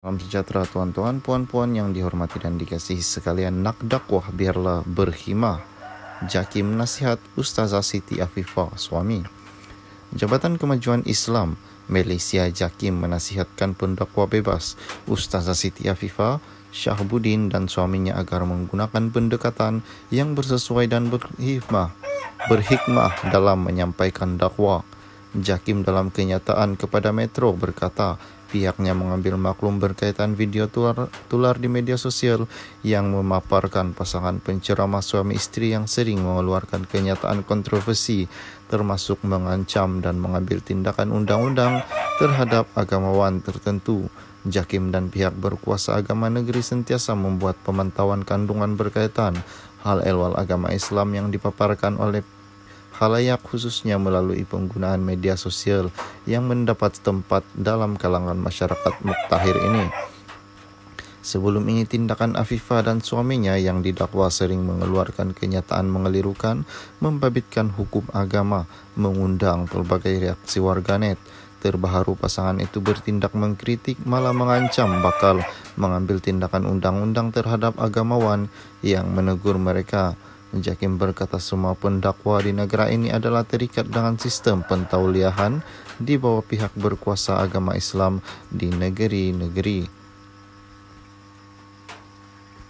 Salam sejahtera tuan-tuan, puan-puan yang dihormati dan dikasihi sekalian nak dakwah biarlah berkhimah. Jakim Nasihat Ustazah Siti Afifah Suami Jabatan Kemajuan Islam Malaysia Jakim menasihatkan pendakwa bebas Ustazah Siti Afifah, Syahbudin dan suaminya agar menggunakan pendekatan yang bersesuai dan berhikmah, berhikmah dalam menyampaikan dakwah. Jakim dalam kenyataan kepada Metro berkata, Pihaknya mengambil maklum berkaitan video tular, tular di media sosial yang memaparkan pasangan penceramah suami istri yang sering mengeluarkan kenyataan kontroversi termasuk mengancam dan mengambil tindakan undang-undang terhadap agamawan tertentu. Jakim dan pihak berkuasa agama negeri sentiasa membuat pemantauan kandungan berkaitan hal elwal agama Islam yang dipaparkan oleh halayak khususnya melalui penggunaan media sosial yang mendapat tempat dalam kalangan masyarakat muktahir ini. Sebelum ini tindakan Afifah dan suaminya yang didakwa sering mengeluarkan kenyataan mengelirukan, membabitkan hukum agama, mengundang pelbagai reaksi warganet. Terbaharu pasangan itu bertindak mengkritik malah mengancam bakal mengambil tindakan undang-undang terhadap agamawan yang menegur mereka. Jakim berkata semua pendakwa di negara ini adalah terikat dengan sistem pentauliahan di bawah pihak berkuasa agama Islam di negeri-negeri.